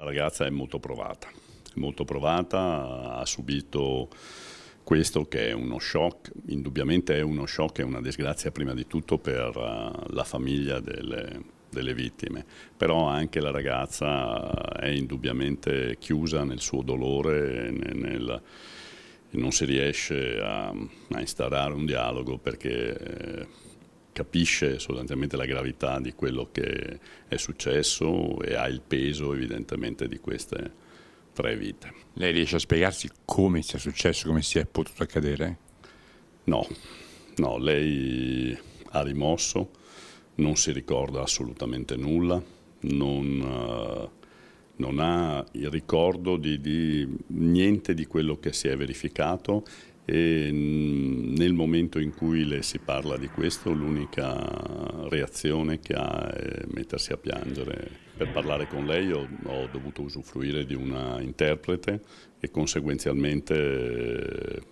La ragazza è molto provata, è molto provata, ha subito questo che è uno shock, indubbiamente è uno shock e una disgrazia prima di tutto per eh, la famiglia delle, delle vittime, però anche la ragazza è indubbiamente chiusa nel suo dolore, nel, nel, non si riesce a, a instaurare un dialogo perché eh, capisce sostanzialmente la gravità di quello che è successo e ha il peso evidentemente di queste tre vite. Lei riesce a spiegarsi come sia successo, come sia potuto accadere? No, no, lei ha rimosso, non si ricorda assolutamente nulla, non, eh, non ha il ricordo di, di niente di quello che si è verificato e mm, nel momento in cui le si parla di questo l'unica reazione che ha è mettersi a piangere. Per parlare con lei ho, ho dovuto usufruire di una interprete e conseguenzialmente eh,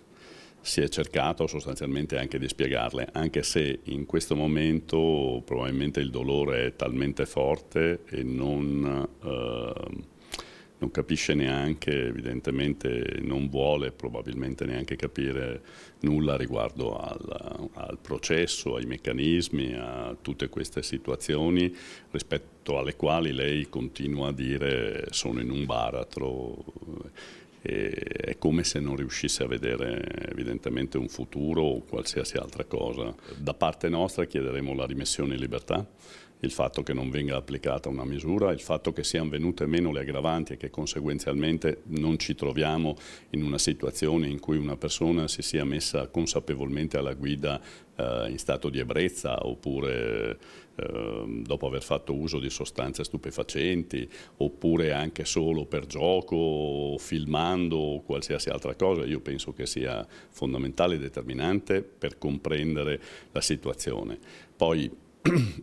si è cercato sostanzialmente anche di spiegarle, anche se in questo momento probabilmente il dolore è talmente forte e non... Eh, non capisce neanche, evidentemente non vuole probabilmente neanche capire nulla riguardo al, al, processo, ai meccanismi, a tutte queste situazioni rispetto alle quali lei continua a dire sono in un baratro. è come se non riuscisse a vedere evidentemente un futuro o qualsiasi altra cosa. Da parte nostra chiederemo la rimessione in libertà il fatto che non venga applicata una misura, il fatto che siano venute meno le aggravanti e che conseguenzialmente non ci troviamo in una situazione in cui una persona si sia messa consapevolmente alla guida eh, in stato di ebbrezza oppure ehm, dopo aver fatto uso di sostanze stupefacenti oppure anche solo per gioco, filmando o qualsiasi altra cosa, io penso che sia fondamentale e determinante per comprendere la situazione. Poi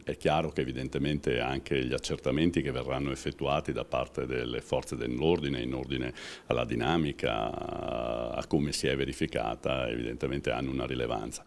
è chiaro che evidentemente anche gli accertamenti che verranno effettuati da parte delle forze dell'ordine in ordine alla dinamica, a come si è verificata, evidentemente hanno una rilevanza.